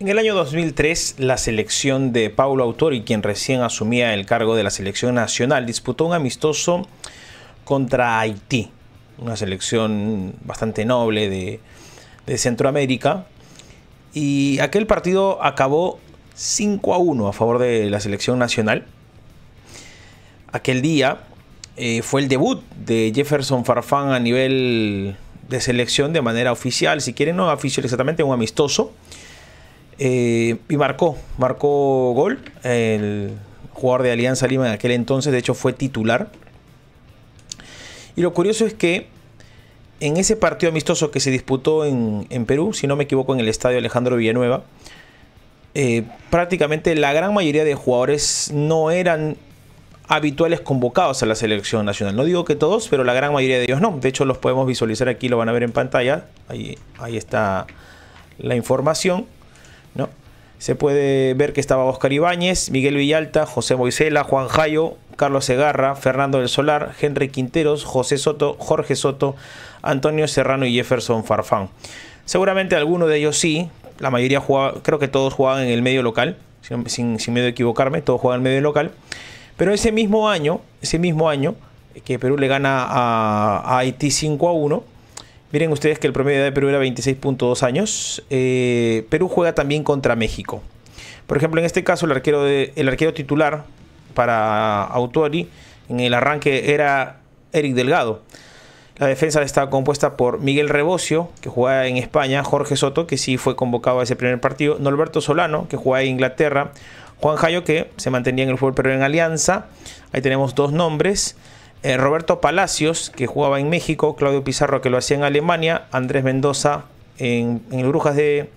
En el año 2003, la selección de Paulo Autori, quien recién asumía el cargo de la selección nacional, disputó un amistoso contra Haití, una selección bastante noble de, Centroamérica. Y aquel partido acabó 5 a 1 a favor de la selección nacional. Aquel día eh, fue el debut de Jefferson Farfán a nivel de selección de manera oficial, si quieren, no oficial exactamente, un amistoso. Eh, y marcó, marcó gol. El jugador de Alianza Lima en aquel entonces, de hecho, fue titular. Y lo curioso es que en ese partido amistoso que se disputó en, Perú, si no me equivoco, en el estadio Alejandro Villanueva, eh, prácticamente la gran mayoría de jugadores no eran habituales convocados a la selección nacional. No digo que todos, pero la gran mayoría de ellos no. De hecho, los podemos visualizar aquí, lo van a ver en pantalla. Ahí, ahí está la información. ¿no? Se puede ver que estaba Oscar Ibáñez, Miguel Villalta, José Moisela, Juan Jayo, Carlos Segarra, Fernando del Solar, Henry Quinteros, José Soto, Jorge Soto, Antonio Serrano y Jefferson Farfán. Seguramente algunos de ellos sí, la mayoría jugaba, creo que todos jugaban en el medio local, sin, sin miedo equivocarme, todos jugaban en el medio local. Pero ese mismo año, ese mismo año, que Perú le gana a Haití 5 a 1, Miren ustedes que el promedio de edad de Perú era 26.2 años. Eh, Perú juega también contra México. Por ejemplo, en este caso el arquero, titular para Autori en el arranque era Eric Delgado. La defensa estaba compuesta por Miguel Rebocio, que jugaba en España, Jorge Soto, que sí fue convocado a ese primer partido, Norberto Solano, que jugaba en Inglaterra, Juan Jayo, que se mantenía en el fútbol peruano en Alianza. Ahí tenemos dos nombres. Eh, Roberto Palacios, que jugaba en México, Claudio Pizarro, que lo hacía en Alemania, Andrés Mendoza en, Brujas de,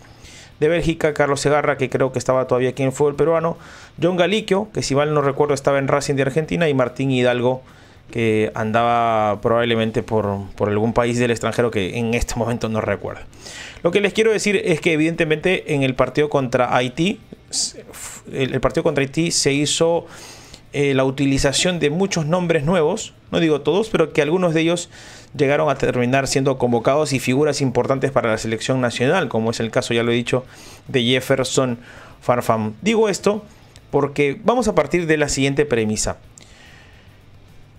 Bélgica, Carlos Segarra, que creo que estaba todavía aquí en el fútbol peruano, John Galiquio, que si mal no recuerdo estaba en Racing de Argentina, y Martín Hidalgo, que andaba probablemente por, por algún país del extranjero que en este momento no recuerdo. Lo que les quiero decir es que evidentemente en el partido contra Haití, el partido contra Haití se hizo eh, la utilización de muchos nombres nuevos, no digo todos, pero que algunos de ellos llegaron a terminar siendo convocados y figuras importantes para la selección nacional, como es el caso, ya lo he dicho, de Jefferson Farfam. Digo esto porque vamos a partir de la siguiente premisa.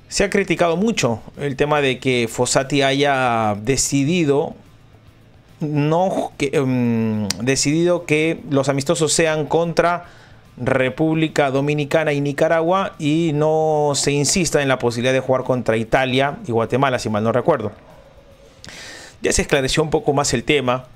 Se ha criticado mucho el tema de que Fossati haya decidido no que, em, decidido que los amistosos sean contra República Dominicana y Nicaragua y no se insista en la posibilidad de jugar contra Italia y Guatemala, si mal no recuerdo. Ya se esclareció un poco más el tema.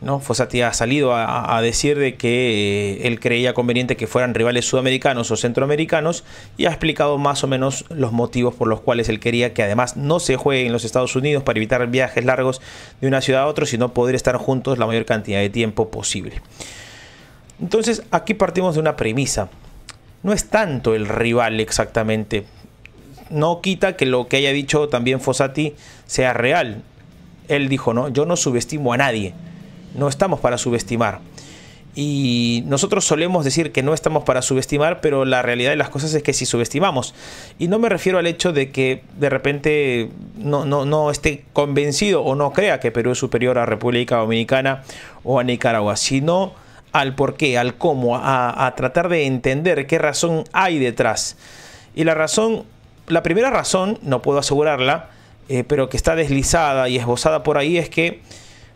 ¿no? Fossati ha salido a, decir de que eh, él creía conveniente que fueran rivales sudamericanos o centroamericanos y ha explicado más o menos los motivos por los cuales él quería que además no se juegue en los Estados Unidos para evitar viajes largos de una ciudad a otra, sino poder estar juntos la mayor cantidad de tiempo posible. Entonces aquí partimos de una premisa. No es tanto el rival exactamente. No quita que lo que haya dicho también Fossati sea real. Él dijo, no, yo no subestimo a nadie. No estamos para subestimar. Y nosotros solemos decir que no estamos para subestimar, pero la realidad de las cosas es que si subestimamos. Y no me refiero al hecho de que de repente no, no, no esté convencido o no crea que Perú es superior a República Dominicana o a Nicaragua, sino al por qué, al cómo, a, tratar de entender qué razón hay detrás. Y la razón, la primera razón, no puedo asegurarla, eh, pero que está deslizada y esbozada por ahí es que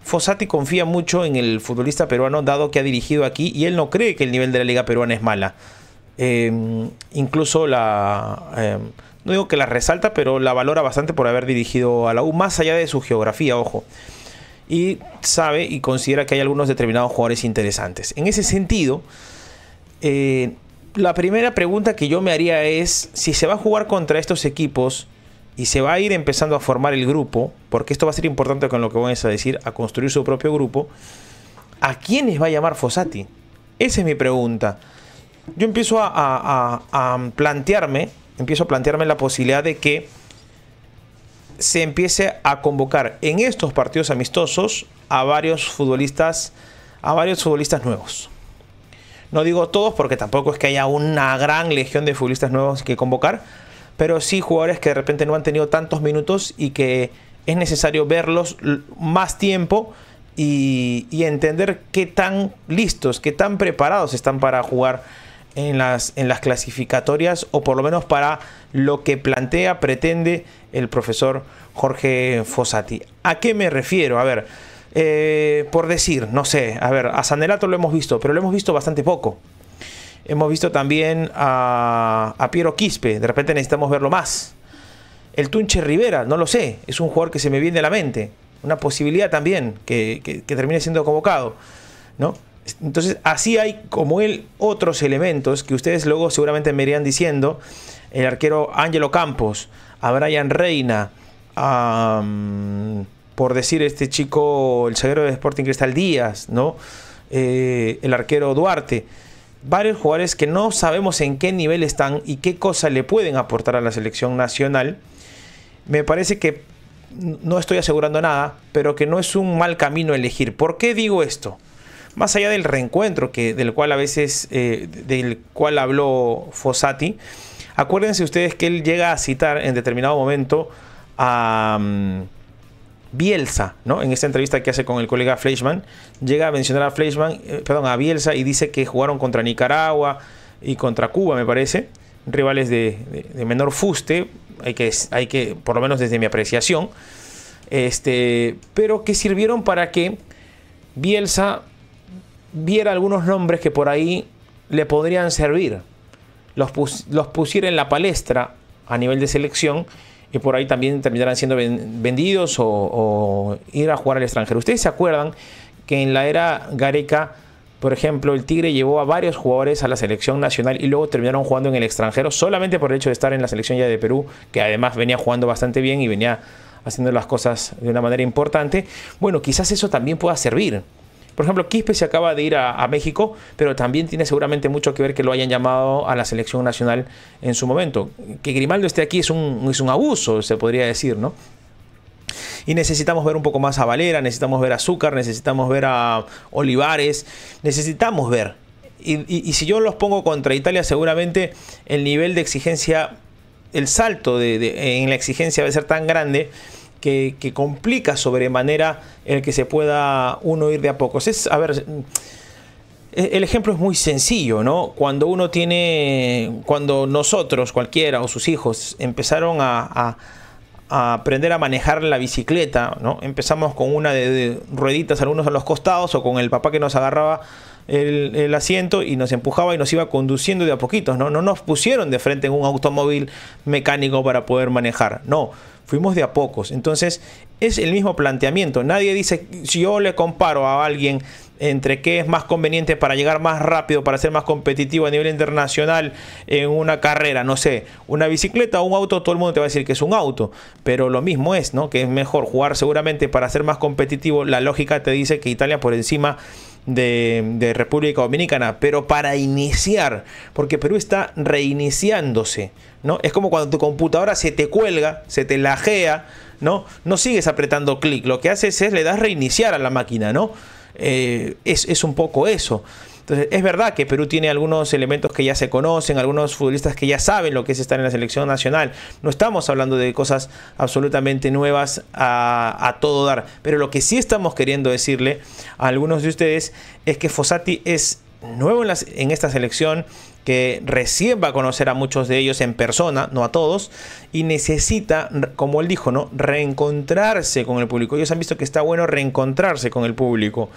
Fossati confía mucho en el futbolista peruano dado que ha dirigido aquí y él no cree que el nivel de la liga peruana es mala. Em, incluso la, em, no digo que la resalta, pero la valora bastante por haber dirigido a la U, más allá de su geografía, ojo y sabe y considera que hay algunos determinados jugadores interesantes. En ese sentido, eh, la primera pregunta que yo me haría es si se va a jugar contra estos equipos y se va a ir empezando a formar el grupo, porque esto va a ser importante con lo que vayas a decir, a construir su propio grupo, ¿a quiénes va a llamar Fossati? Esa es mi pregunta. Yo empiezo a plantearme, empiezo a plantearme la posibilidad de que se empiece a convocar en estos partidos amistosos a varios futbolistas, a varios futbolistas nuevos. No digo todos porque tampoco es que haya una gran legión de futbolistas nuevos que convocar, pero sí jugadores que de repente no han tenido tantos minutos y que es necesario verlos más tiempo y, y entender qué tan listos, qué tan preparados están para jugar en las, en las clasificatorias o por lo menos para lo que plantea, pretende el profesor Jorge Fossati. ¿A qué me refiero? A ver, eh, por decir, no sé, a ver, a Sanelato lo hemos visto, pero lo hemos visto bastante poco. Hemos visto también a, a Piero Quispe, de repente necesitamos verlo más. El Tunche Rivera, no lo sé, es un jugador que se me viene a la mente. Una posibilidad también que, que termine siendo convocado. ¿no? Entonces, así hay como él otros elementos que ustedes luego seguramente me irían diciendo. El arquero Ángelo Campos, a Brian Reina, mm, por decir este chico, el zaguero de Sporting Cristal Díaz, ¿no? Eh, el arquero Duarte. Varios jugadores que no sabemos en qué nivel están y qué cosa le pueden aportar a la selección nacional. Me parece que no estoy asegurando nada, pero que no es un mal camino elegir. ¿Por qué digo esto? más allá del reencuentro que, del cual a veces, eh, del cual habló Fossati, acuérdense ustedes que él llega a citar en determinado momento a mm, Bielsa, ¿no? En esta entrevista que hace con el colega Fleischmann, llega a mencionar a Fleischman eh, perdón, a Bielsa y dice que jugaron contra Nicaragua y contra Cuba, me parece, rivales de, menor fuste, hay que, hay que, por lo menos desde mi apreciación, este, pero que sirvieron para que Bielsa viera algunos nombres que por ahí le podrían servir, los, los pusiera en la palestra a nivel de selección y por ahí también terminarán siendo vendidos o, o, ir a jugar al extranjero. Ustedes se acuerdan que en la era Gareca, por ejemplo, el Tigre llevó a varios jugadores a la selección nacional y luego terminaron jugando en el extranjero solamente por el hecho de estar en la selección ya de Perú, que además venía jugando bastante bien y venía haciendo las cosas de una manera importante. Bueno, quizás eso también pueda servir. Por ejemplo, Quispe se acaba de ir a, México, pero también tiene seguramente mucho que ver que lo hayan llamado a la selección nacional en su momento. Que Grimaldo esté aquí es un, es un abuso, se podría decir, ¿no? Y necesitamos ver un poco más a Valera, necesitamos ver a Azúcar, necesitamos ver a Olivares, necesitamos ver. Y, si yo los pongo contra Italia, seguramente el nivel de exigencia, el salto en la exigencia va a ser tan grande que, complica sobremanera el que se pueda uno ir de a pocos. Es, a ver, e, el ejemplo es muy sencillo, ¿no? Cuando uno tiene, cuando nosotros, cualquiera o sus hijos, empezaron a, aprender a manejar la bicicleta, ¿no? Empezamos con una de, rueditas, algunos a los costados, o con el papá que nos agarraba el, el, asiento y nos empujaba y nos iba conduciendo de a poquitos, ¿no? No nos pusieron de frente en un automóvil mecánico para poder manejar, no fuimos de a pocos. Entonces es el mismo planteamiento. Nadie dice, si yo le comparo a alguien entre qué es más conveniente para llegar más rápido, para ser más competitivo a nivel internacional en una carrera, no sé, una bicicleta o un auto, todo el mundo te va a decir que es un auto, pero lo mismo es, ¿no? Que es mejor jugar seguramente para ser más competitivo. La lógica te dice que Italia por encima de, República Dominicana, pero para iniciar, porque Perú está reiniciándose, ¿no? Es como cuando tu computadora se te cuelga, se te lajea, ¿no? No sigues apretando clic, lo que haces es le das reiniciar a la máquina, ¿no? Eh, es, es un poco eso. Entonces, es verdad que Perú tiene algunos elementos que ya se conocen, algunos futbolistas que ya saben lo que es estar en la selección nacional. No estamos hablando de cosas absolutamente nuevas a, todo dar, pero lo que sí estamos queriendo decirle a algunos de ustedes es que Fossati es nuevo en, en esta selección, que recién va a conocer a muchos de ellos en persona, no a todos, y necesita, como él dijo, ¿no? reencontrarse con el público. Ellos han visto que está bueno reencontrarse con el público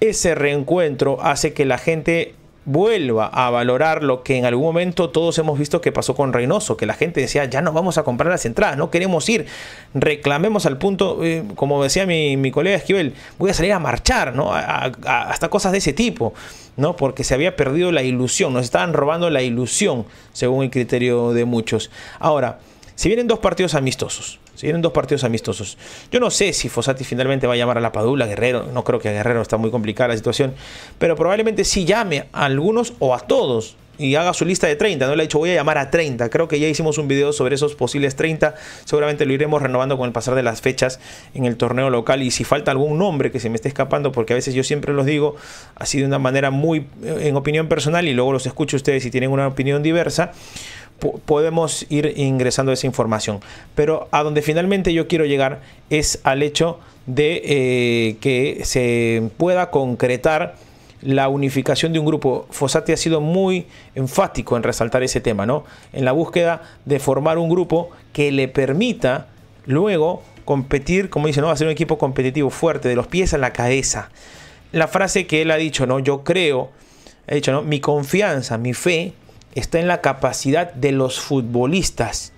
ese reencuentro hace que la gente vuelva a valorar lo que en algún momento todos hemos visto que pasó con Reynoso, que la gente decía, ya no vamos a comprar las entradas, no queremos ir, reclamemos al punto, eh, como decía mi, colega Esquivel, voy a salir a marchar, ¿no? hasta cosas de ese tipo, ¿no? Porque se había perdido la ilusión, nos estaban robando la ilusión, según el criterio de muchos. Ahora, si vienen dos partidos amistosos. si vienen dos partidos amistosos. Yo no sé si Fossati finalmente va a llamar a la Padula, Guerrero. No creo que a Guerrero está muy complicada la situación. Pero probablemente sí llame a algunos o a todos y haga su lista de 30. No le he dicho voy a llamar a 30. Creo que ya hicimos un video sobre esos posibles 30. Seguramente lo iremos renovando con el pasar de las fechas en el torneo local. Y si falta algún nombre que se me esté escapando, porque a veces yo siempre los digo así de una manera muy eh, en opinión personal y luego los escucho ustedes si tienen una opinión diversa podemos ir ingresando esa información. Pero a donde finalmente yo quiero llegar es al hecho de eh, que se pueda concretar la unificación de un grupo. Fosati ha sido muy enfático en resaltar ese tema, ¿no? En la búsqueda de formar un grupo que le permita luego competir, como dice, ¿no? Hacer un equipo competitivo fuerte, de los pies a la cabeza. La frase que él ha dicho, ¿no? Yo creo, ha dicho, ¿no? Mi confianza, mi fe está en la capacidad de los futbolistas,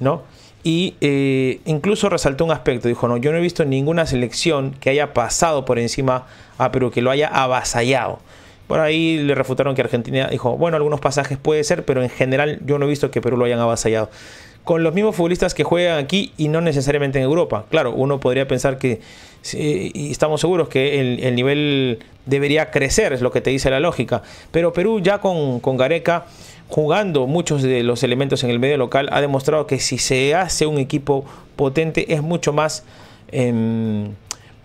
¿no? Y eh, incluso resaltó un aspecto, dijo, no, yo no he visto ninguna selección que haya pasado por encima a Perú, que lo haya avasallado. Por ahí le refutaron que Argentina dijo, bueno, algunos pasajes puede ser, pero en general yo no he visto que Perú lo hayan avasallado con los mismos futbolistas que juegan aquí y no necesariamente en Europa. Claro, uno podría pensar que, y estamos seguros que el, nivel debería crecer, es lo que te dice la lógica. Pero Perú ya con, con Gareca, jugando muchos de los elementos en el medio local, ha demostrado que si se hace un equipo potente es mucho más... Em,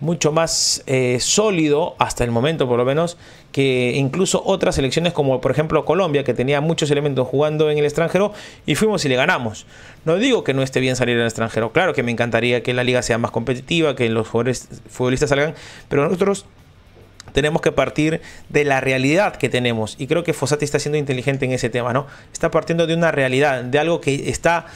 mucho más eh, sólido hasta el momento por lo menos que incluso otras selecciones como por ejemplo Colombia que tenía muchos elementos jugando en el extranjero y fuimos y le ganamos. No digo que no esté bien salir al extranjero, claro que me encantaría que la liga sea más competitiva, que los futbolistas salgan, pero nosotros tenemos que partir de la realidad que tenemos. Y creo que Fossati está siendo inteligente en ese tema, ¿no? Está partiendo de una realidad, de algo que está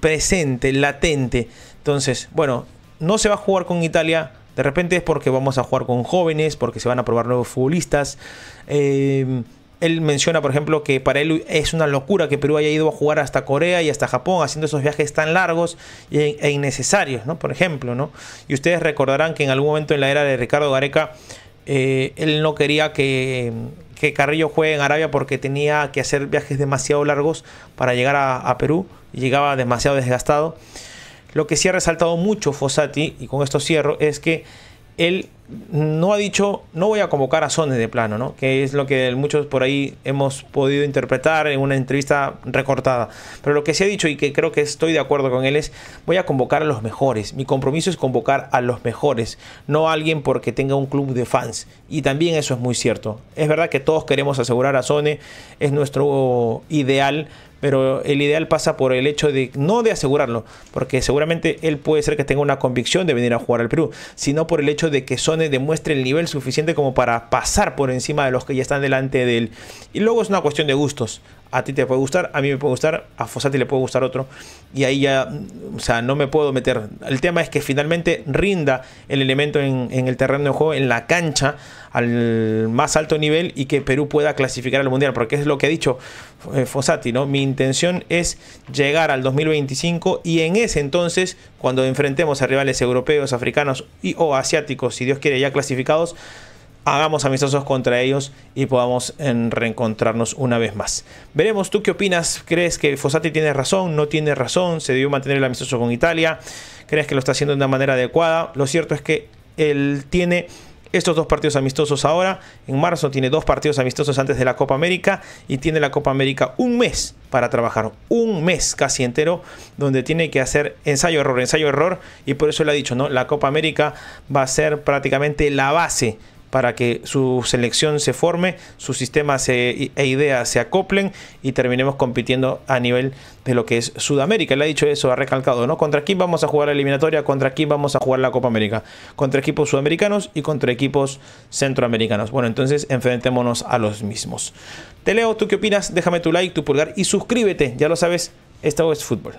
presente, latente. Entonces, bueno, no se va a jugar con Italia de repente es porque vamos a jugar con jóvenes, porque se van a probar nuevos futbolistas. Em, él menciona, por ejemplo, que para él es una locura que Perú haya ido a jugar hasta Corea y hasta Japón, haciendo esos viajes tan largos e innecesarios, ¿no? Por ejemplo, ¿no? Y ustedes recordarán que en algún momento en la era de Ricardo Gareca, eh, él no quería que, Carrillo juegue en Arabia porque tenía que hacer viajes demasiado largos para llegar a, a Perú, y llegaba demasiado desgastado. Lo que sí ha resaltado mucho Fossati, y con esto cierro, es que él no ha dicho, no voy a convocar a Sone de plano, ¿no? Que es lo que muchos por ahí hemos podido interpretar en una entrevista recortada. Pero lo que sí ha dicho y que creo que estoy de acuerdo con él es, voy a convocar a los mejores. Mi compromiso es convocar a los mejores, no a alguien porque tenga un club de fans. Y también eso es muy cierto. Es verdad que todos queremos asegurar a Sone, es nuestro ideal, pero el ideal pasa por el hecho de no de asegurarlo, porque seguramente él puede ser que tenga una convicción de venir a jugar al Perú, sino por el hecho de que Sone demuestre el nivel suficiente como para pasar por encima de los que ya están delante de él. Y luego es una cuestión de gustos a ti te puede gustar, a mí me puede gustar, a Fossati le puede gustar otro. Y ahí ya, o sea, no me puedo meter. El tema es que finalmente rinda el elemento en, el terreno de juego, en la cancha, al más alto nivel y que Perú pueda clasificar al Mundial. Porque es lo que ha dicho eh, Fossati, ¿no? Mi intención es llegar al 2025 y en ese entonces, cuando enfrentemos a rivales europeos, africanos y o asiáticos, si Dios quiere, ya clasificados, hagamos amistosos contra ellos y podamos reencontrarnos una vez más. Veremos, ¿tú qué opinas? ¿Crees que Fossati tiene razón? ¿No tiene razón? ¿Se debió mantener el amistoso con Italia? ¿Crees que lo está haciendo de una manera adecuada? Lo cierto es que él tiene estos dos partidos amistosos ahora. En marzo tiene dos partidos amistosos antes de la Copa América y tiene la Copa América un mes para trabajar, un mes casi entero, donde tiene que hacer ensayo, error, ensayo, error. Y por eso le ha dicho, ¿no? La Copa América va a ser prácticamente la base para que su selección se forme, sus sistemas e, ideas se acoplen y terminemos compitiendo a nivel de lo que es Sudamérica. Le ha dicho eso, ha recalcado, ¿no? Contra quién vamos a jugar la eliminatoria, contra quién vamos a jugar la Copa América, contra equipos sudamericanos y contra equipos centroamericanos. Bueno, entonces enfrentémonos a los mismos. Te leo, ¿tú qué opinas? Déjame tu like, tu pulgar y suscríbete. Ya lo sabes, esto es fútbol.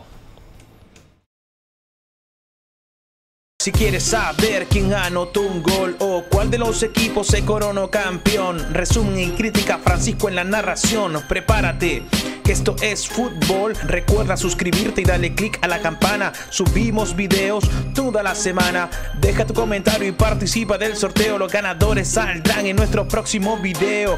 Si quieres saber quién anotó un gol o cuál de los equipos se coronó campeón, resumen y crítica Francisco en la narración. Prepárate, que esto es fútbol. Recuerda suscribirte y dale click a la campana. Subimos videos toda la semana. Deja tu comentario y participa del sorteo. Los ganadores saldrán en nuestro próximo video.